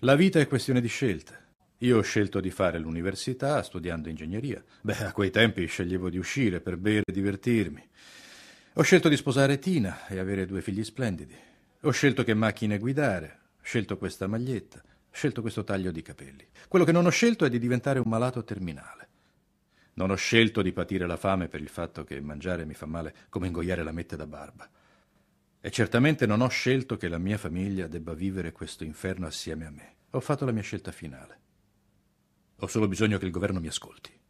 La vita è questione di scelte. Io ho scelto di fare l'università studiando ingegneria. Beh, a quei tempi sceglievo di uscire per bere e divertirmi. Ho scelto di sposare Tina e avere due figli splendidi. Ho scelto che macchine guidare, ho scelto questa maglietta, ho scelto questo taglio di capelli. Quello che non ho scelto è di diventare un malato terminale. Non ho scelto di patire la fame per il fatto che mangiare mi fa male come ingoiare la mette da barba. E certamente non ho scelto che la mia famiglia debba vivere questo inferno assieme a me. Ho fatto la mia scelta finale. Ho solo bisogno che il governo mi ascolti.